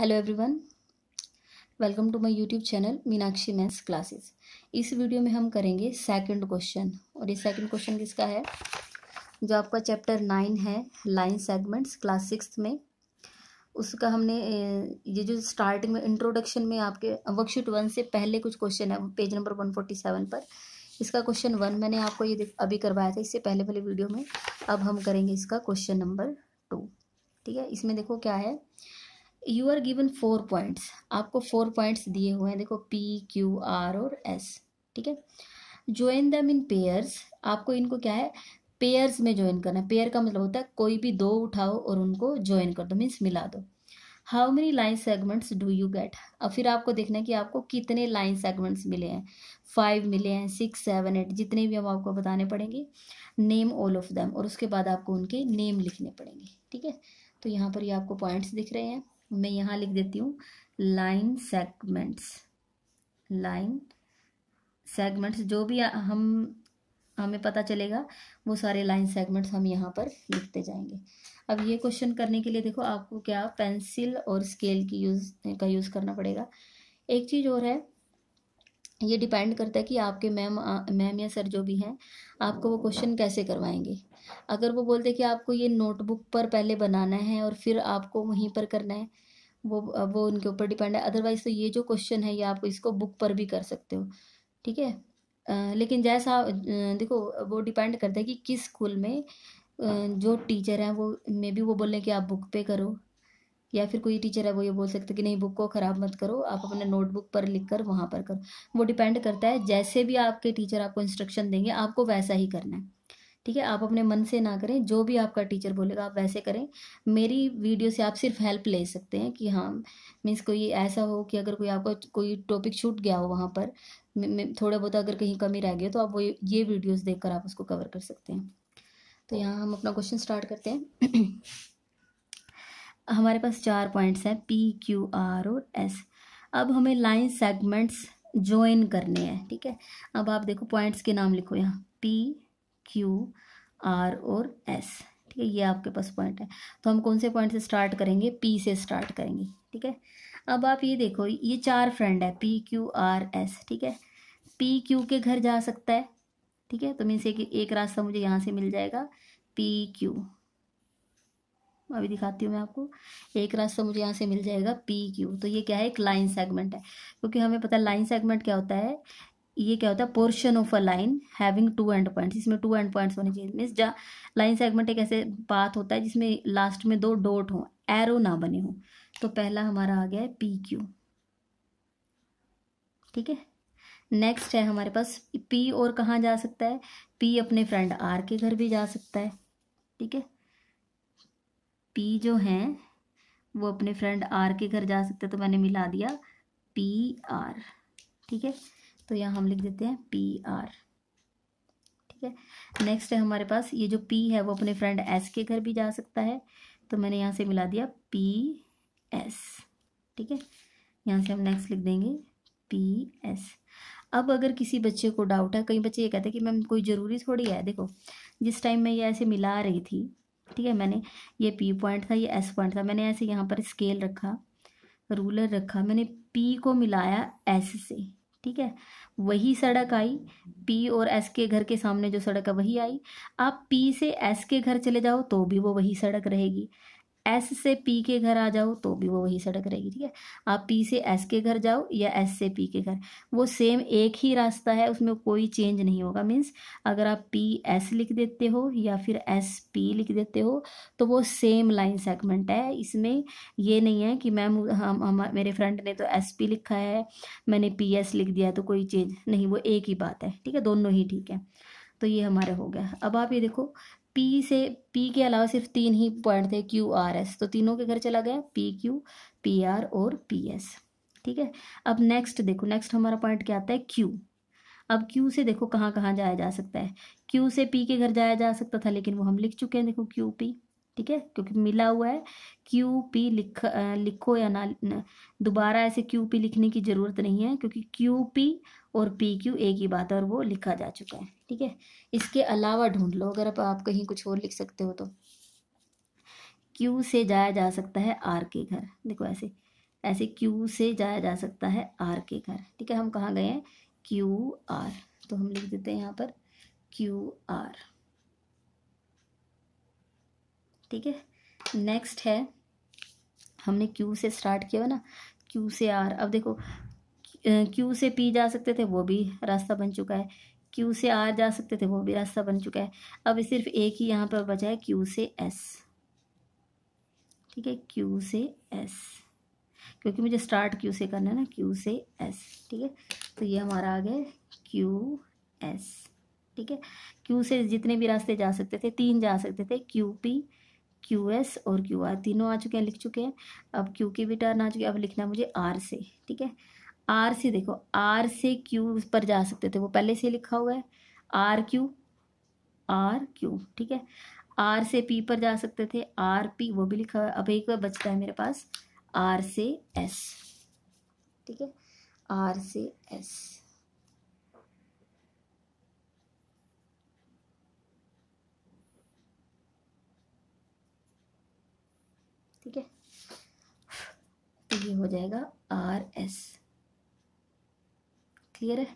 hello everyone welcome to my YouTube channel Meenakshi maths classes इस video में हम करेंगे सेकंड क्वेश्चन और ये सेकंड क्वेश्चन किसका है जो आपका चैप्टर नाइन है लाइन सेगमेंट्स क्लास सिक्स में उसका हमने ये जो स्टार्टिंग में इंट्रोडक्शन में आपके वर्कशीट वन से पहले कुछ क्वेश्चन है page number one forty seven पर इसका क्वेश्चन वन मैंने आपको ये अभी करवाया था इससे पहले पहले वीडियो में अब हम करेंगे इसका क्वेश्चन नंबर टू ठीक है इसमें देखो क्या है you are given four points आपको फोर पॉइंट्स दिए हुए हैं देखो पी क्यू आर और एस ठीक है ज्वाइन दम इन पेयर्स आपको इनको क्या है पेयर्स में ज्वाइन करना है पेयर का मतलब होता है कोई भी दो उठाओ और उनको ज्वाइन कर दो मीन्स मिला दो how many line segments do you get और फिर आपको देखना है कि आपको कितने लाइन सेगमेंट्स मिले हैं फाइव मिले हैं सिक्स सेवन एट जितने भी हम आपको बताने पड़ेंगे नेम ऑल ऑफ दैम और उसके बाद आपको उनके नेम लिखने पड़ेंगे ठीक है तो यहाँ पर ये आपको पॉइंट्स दिख रहे हैं मैं यहाँ लिख देती हूँ लाइन सेगमेंट्स लाइन सेगमेंट्स जो भी हम हमें पता चलेगा वो सारे लाइन सेगमेंट्स हम यहाँ पर लिखते जाएंगे अब ये क्वेश्चन करने के लिए देखो आपको क्या पेंसिल और स्केल की यूज़ का यूज़ करना पड़ेगा एक चीज़ और है ये डिपेंड करता है कि आपके मैम मैम या सर जो भी हैं आपको वो क्वेश्चन कैसे करवाएंगे अगर वो बोलते कि आपको ये नोटबुक पर पहले बनाना है और फिर आपको वहीं पर करना है वो वो उनके ऊपर डिपेंड है अदरवाइज तो ये जो क्वेश्चन है ये आप इसको बुक पर भी कर सकते हो ठीक है लेकिन जैसा देखो वो डिपेंड करता है कि किस स्कूल में जो टीचर हैं वो मे बी वो बोल रहे हैं कि आप बुक पे करो या फिर कोई टीचर है वो ये बोल सकते कि नहीं बुक को ख़राब मत करो आप अपने नोटबुक पर लिख कर वहाँ पर करो वो डिपेंड करता है जैसे भी आपके टीचर आपको इंस्ट्रक्शन देंगे आपको वैसा ही करना है ठीक है आप अपने मन से ना करें जो भी आपका टीचर बोलेगा आप वैसे करें मेरी वीडियो से आप सिर्फ हेल्प ले सकते हैं कि हाँ मीन्स कोई ऐसा हो कि अगर कोई आपका कोई टॉपिक छूट गया हो वहाँ पर थोड़ा बहुत अगर कहीं कमी रह गई तो आप वो ये वीडियोज़ देख आप उसको कवर कर सकते हैं तो यहाँ हम अपना क्वेश्चन स्टार्ट करते हैं हमारे पास चार पॉइंट्स हैं पी क्यू आर और एस अब हमें लाइन सेगमेंट्स ज्वाइन करने हैं ठीक है अब आप देखो पॉइंट्स के नाम लिखो यहाँ पी क्यू आर और एस ठीक है ये आपके पास पॉइंट है तो हम कौन से पॉइंट से स्टार्ट करेंगे पी से स्टार्ट करेंगे ठीक है अब आप ये देखो ये चार फ्रेंड है पी क्यू आर एस ठीक है पी क्यू के घर जा सकता है ठीक है तो मीन्स एक, एक रास्ता मुझे यहाँ से मिल जाएगा पी क्यू अभी दिखाती हूँ मैं आपको एक रास्ता मुझे यहाँ से मिल जाएगा पी क्यू तो ये क्या है एक लाइन सेगमेंट है क्योंकि हमें पता है लाइन सेगमेंट क्या होता है ये क्या होता है portion of a line having two end points इसमें टू एंड पॉइंट्स होने चाहिए मीन्स जहाँ लाइन सेगमेंट एक ऐसे पाथ होता है जिसमें लास्ट में दो डोट हों एरो ना बने हों तो पहला हमारा आ गया है पी क्यू ठीक है नेक्स्ट है हमारे पास पी और कहाँ जा सकता है पी अपने फ्रेंड आर के घर भी जा सकता है ठीक है पी जो हैं वो अपने फ्रेंड आर के घर जा सकते हैं तो मैंने मिला दिया पी आर ठीक है तो यहाँ हम लिख देते हैं पी आर ठीक है नेक्स्ट है हमारे पास ये जो पी है वो अपने फ्रेंड एस के घर भी जा सकता है तो मैंने यहाँ से मिला दिया पी एस ठीक है यहाँ से हम नेक्स्ट लिख देंगे पी एस अब अगर किसी बच्चे को डाउट है कई बच्चे ये कहते हैं कि मैम कोई ज़रूरी थोड़ी है देखो जिस टाइम मैं ये ऐसे मिला रही थी ठीक है मैंने ये पी पॉइंट था ये एस पॉइंट था मैंने ऐसे यहाँ पर स्केल रखा रूलर रखा मैंने पी को मिलाया एस से ठीक है वही सड़क आई पी और एस के घर के सामने जो सड़क है वही आई आप पी से एस के घर चले जाओ तो भी वो वही सड़क रहेगी एस से पी के घर आ जाओ तो भी वो वही सड़क रहेगी ठीक है आप पी से एस के घर जाओ या एस से पी के घर वो सेम एक ही रास्ता है उसमें कोई चेंज नहीं होगा मीन्स अगर आप पी एस लिख देते हो या फिर एस पी लिख देते हो तो वो सेम लाइन सेगमेंट है इसमें ये नहीं है कि मैम हम हम मेरे फ्रेंड ने तो एस पी लिखा है मैंने पी एस लिख दिया तो कोई चेंज नहीं वो एक ही बात है ठीक है दोनों ही ठीक है तो ये हमारा हो गया अब आप ये देखो पी से पी के अलावा सिर्फ तीन ही पॉइंट थे क्यू आर एस तो तीनों के घर चला गया पी क्यू पी आर और पी एस ठीक है अब नेक्स्ट देखो नेक्स्ट हमारा पॉइंट क्या आता है क्यू अब क्यू से देखो कहाँ कहाँ जाया जा सकता है क्यू से पी के घर जाया जा सकता था लेकिन वो हम लिख चुके हैं देखो क्यू पी ठीक है क्योंकि मिला हुआ है क्यू पी लिख लिखो या ना दोबारा ऐसे क्यू पी लिखने की ज़रूरत नहीं है क्योंकि क्यू पी और पी क्यू एक ही बात है और वो लिखा जा चुका है ठीक है इसके अलावा ढूंढ लो अगर आप, आप कहीं कुछ और लिख सकते हो तो क्यू से जाया जा सकता है आर के घर देखो ऐसे ऐसे क्यू से जाया जा सकता है आर के घर ठीक है हम कहाँ गए हैं क्यू आर तो हम लिख देते हैं यहाँ पर क्यू आर ठीक है नेक्स्ट है हमने क्यू से स्टार्ट किया ना क्यू से आर अब देखो क्यू से पी जा सकते थे वो भी रास्ता बन चुका है क्यू से आर जा सकते थे वो भी रास्ता बन चुका है अब सिर्फ एक ही यहाँ पर बचा है क्यू से एस ठीक है क्यू से एस क्योंकि मुझे स्टार्ट क्यू से करना है ना क्यू से एस ठीक है तो ये हमारा आ गया क्यू एस ठीक है क्यू से जितने भी रास्ते जा सकते थे तीन जा सकते थे क्यू पी क्यू एस और क्यू आर तीनों आ चुके हैं लिख चुके हैं अब क्यू के भी टर्न आ चुके हैं अब लिखना है मुझे आर से ठीक है आर से देखो आर से क्यू पर जा सकते थे वो पहले से लिखा हुआ है आर क्यू आर क्यू ठीक है आर से पी पर जा सकते थे आर पी वो भी लिखा हुआ है अब एक बचता है मेरे पास आर से एस ठीक है आर से एस ठीक है तो ये हो जाएगा आर एस क्लियर है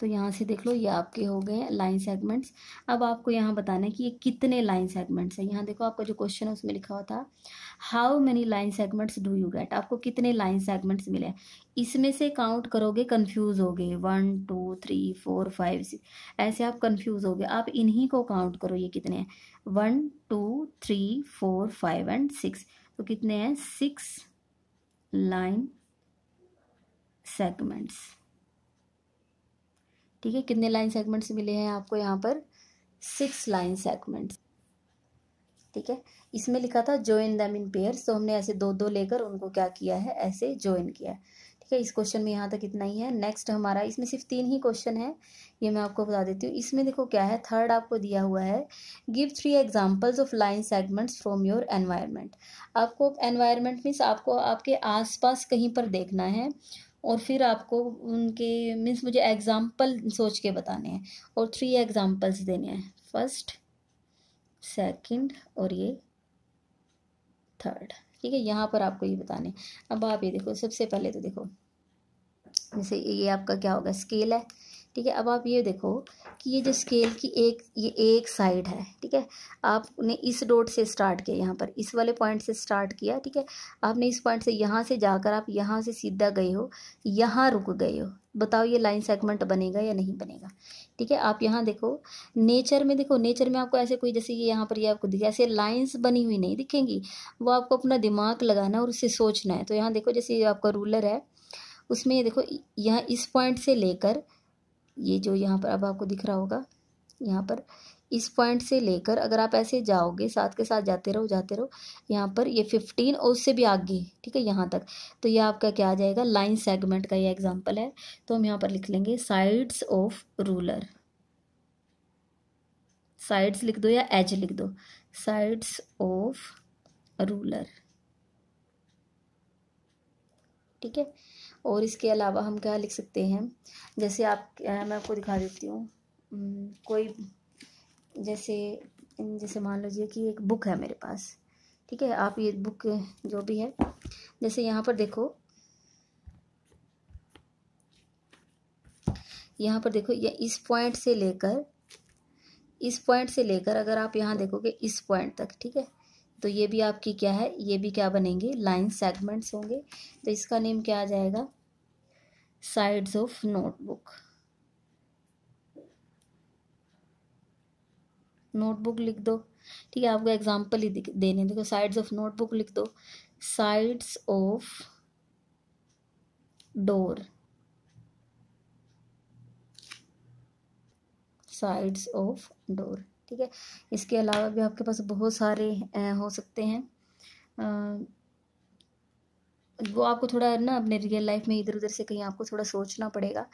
तो यहाँ से देख लो ये आपके हो गए लाइन सेगमेंट्स अब आपको यहाँ बताना है कि ये कितने लाइन सेगमेंट्स हैं यहाँ देखो आपका जो क्वेश्चन है उसमें लिखा हुआ था how many line segments do you get आपको कितने लाइन सेगमेंट्स मिले इसमें से काउंट करोगे कन्फ्यूज़ हो गए one two three four five six ऐसे आप कन्फ्यूज़ हो गए आप इन्हीं को काउंट करो ये कितने हैं one two three four five and six तो कितने हैं सिक्स लाइन सेगमेंट्स ठीक है कितने लाइन सेगमेंट्स मिले हैं आपको यहाँ पर सिक्स लाइन सेगमेंट्स ठीक है इसमें लिखा था ज्वाइन दैम इन पेयर तो हमने ऐसे दो दो लेकर उनको क्या किया है ऐसे ज्वाइन किया है ठीक है इस क्वेश्चन में यहाँ तक इतना ही है नेक्स्ट हमारा इसमें सिर्फ तीन ही क्वेश्चन है ये मैं आपको बता देती हूँ इसमें देखो क्या है थर्ड आपको दिया हुआ है give three examples of line segments from your environment आपको एनवायरमेंट मीन्स आपको आपके आसपास कहीं पर देखना है और फिर आपको उनके मीन्स मुझे एग्ज़ाम्पल सोच के बताने हैं और थ्री एग्ज़ाम्पल्स देने हैं फर्स्ट सेकंड और ये थर्ड ठीक है यहाँ पर आपको ये बताने अब आप ये देखो सबसे पहले तो देखो जैसे ये आपका क्या होगा स्केल है ठीक है अब आप ये देखो कि ये जो स्केल की एक ये एक साइड है ठीक है आपने इस डॉट से स्टार्ट किया यहाँ पर इस वाले पॉइंट से स्टार्ट किया ठीक है आपने इस पॉइंट से यहाँ से जाकर आप यहाँ से सीधा गए हो यहाँ रुक गए हो बताओ ये लाइन सेगमेंट बनेगा या नहीं बनेगा ठीक है आप यहाँ देखो नेचर में देखो नेचर में आपको ऐसे कोई जैसे ये यहाँ पर ये आपको दिखे ऐसे लाइंस बनी हुई नहीं दिखेंगी वो आपको अपना दिमाग लगाना और उससे सोचना है तो यहाँ देखो जैसे ये आपका रूलर है उसमें ये देखो यहाँ इस पॉइंट से लेकर ये जो यहाँ पर अब आपको दिख रहा होगा यहाँ पर इस पॉइंट से लेकर अगर आप ऐसे जाओगे साथ के साथ जाते रहो जाते रहो यहाँ पर ये फिफ्टीन और उससे भी आगे ठीक है यहाँ तक तो ये आपका क्या आ जाएगा लाइन सेगमेंट का ये एग्जांपल है तो हम यहाँ पर लिख लेंगे साइड्स ऑफ रूलर साइड्स लिख दो या एज लिख दो साइड्स ऑफ रूलर ठीक है और इसके अलावा हम क्या लिख सकते हैं जैसे आप मैं आपको दिखा देती हूँ कोई जैसे जैसे मान लीजिए कि एक बुक है मेरे पास ठीक है आप ये बुक जो भी है जैसे यहाँ पर देखो यहाँ पर देखो ये इस पॉइंट से लेकर इस पॉइंट से लेकर अगर आप यहाँ देखोगे इस पॉइंट तक ठीक है तो ये भी आपकी क्या है ये भी क्या बनेंगे लाइन सेगमेंट्स होंगे तो इसका नेम क्या आ जाएगा sides of notebook नोटबुक लिख दो ठीक है आपको एग्जांपल ही देने देखो साइड्स ऑफ नोटबुक लिख दो sides of door sides of door ठीक है इसके अलावा भी आपके पास बहुत सारे हो सकते हैं वो आपको थोड़ा ना अपने रियल लाइफ में इधर उधर से कहीं आपको थोड़ा सोचना पड़ेगा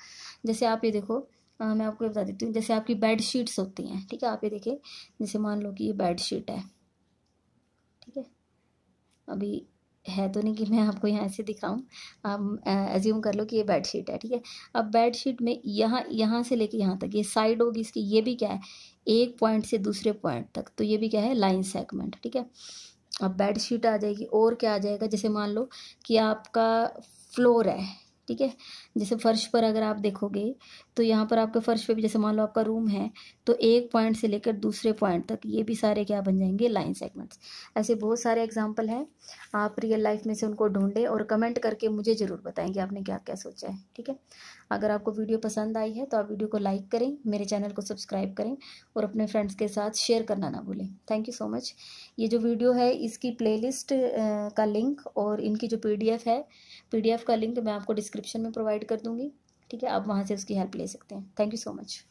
जैसे आप ये देखो आ, मैं आपको बता देती हूँ जैसे आपकी बेड शीट्स होती हैं ठीक है आप ये देखें जैसे मान लो कि ये बेड शीट है ठीक है अभी है तो नहीं कि मैं आपको यहाँ से दिखाऊं आप एज्यूम कर लो कि ये बेड शीट है ठीक है अब बेड शीट में यहाँ यहाँ से लेके यहाँ तक ये साइड होगी इसकी ये भी क्या है एक पॉइंट से दूसरे पॉइंट तक तो ये भी क्या है लाइन सेगमेंट ठीक है अब बेड शीट आ जाएगी और क्या आ जाएगा जैसे मान लो कि आपका फ्लोर है ठीक है जैसे फर्श पर अगर आप देखोगे तो यहाँ पर आपके फर्श पे भी जैसे मान लो आपका रूम है तो एक पॉइंट से लेकर दूसरे पॉइंट तक ये भी सारे क्या बन जाएंगे लाइन सेगमेंट्स ऐसे बहुत सारे एग्जाम्पल हैं आप रियल लाइफ में से उनको ढूंढें और कमेंट करके मुझे ज़रूर बताएंगे आपने क्या क्या सोचा है ठीक है अगर आपको वीडियो पसंद आई है तो आप वीडियो को लाइक करें मेरे चैनल को सब्सक्राइब करें और अपने फ्रेंड्स के साथ शेयर करना ना भूलें थैंक यू सो मच ये जो वीडियो है इसकी प्लेलिस्ट का लिंक और इनकी जो पी है पी का लिंक मैं आपको डिस्क्रिप्शन में प्रोवाइड कर दूँगी ठीक है आप वहाँ से उसकी हेल्प ले सकते हैं थैंक यू सो मच